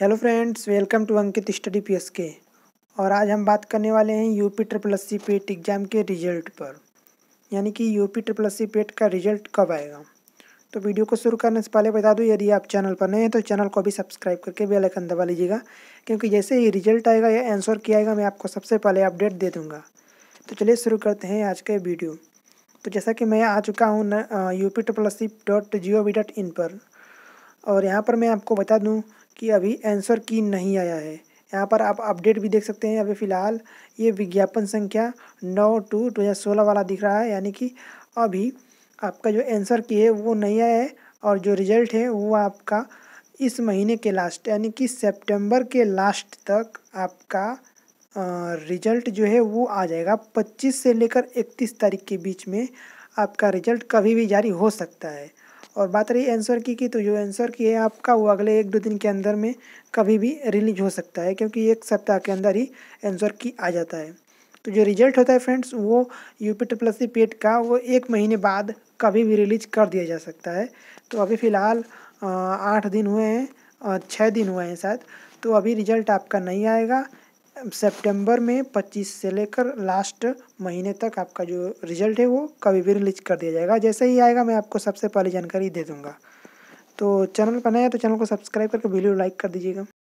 hello friends welcome to Ankit study P K और आज हम बात करने वाले हैं UP triple S C PET exam के रिजल्ट पर यानी कि UP triple S C PET का रिजल्ट कब आएगा तो वीडियो को शुरू करने से पहले बता दूं यदि आप चैनल पर नए हैं तो चैनल को भी सब्सक्राइब करके बेल आइकन दबा लीजिएगा क्योंकि जैसे ही रिजल्ट आएगा या आंसर किया आएगा मैं आपको सबसे पहले अपडेट दे दूँगा तो चलिए शुरू करते हैं आज का वीडियो तो जैसा कि मैं आ चुका हूँ U P triple S C dot G O V dot in पर और यहाँ पर मैं आपको बता दूँ कि अभी आंसर की नहीं आया है यहाँ पर आप अपडेट भी देख सकते हैं अभी फ़िलहाल ये विज्ञापन संख्या नौ टू टू हज़ार सोलह वाला दिख रहा है यानी कि अभी आपका जो आंसर की है वो नहीं आया है और जो रिजल्ट है वो आपका इस महीने के लास्ट यानी कि सेप्टेम्बर के लास्ट तक आपका रिजल्ट जो है वो आ जाएगा पच्चीस से लेकर इकतीस तारीख के बीच में आपका रिजल्ट कभी भी जारी हो सकता है और बात रही आंसर की की तो जो आंसर की है आपका वो अगले एक दो दिन के अंदर में कभी भी रिलीज हो सकता है क्योंकि एक सप्ताह के अंदर ही आंसर की आ जाता है तो जो रिजल्ट होता है फ्रेंड्स वो U P triple C PET का वो एक महीने बाद कभी भी रिलीज कर दिया जा सकता है तो अभी फ़िलहाल आठ दिन हुए हैं छः दिन हुए हैं शायद तो अभी रिजल्ट आपका नहीं आएगा सितंबर में 25 से लेकर लास्ट महीने तक आपका जो रिजल्ट है वो कभी भी रिलीज कर दिया जाएगा जैसे ही आएगा मैं आपको सबसे पहले जानकारी दे दूँगा तो चैनल पर नया तो चैनल को सब्सक्राइब करके वीडियो लाइक कर दीजिएगा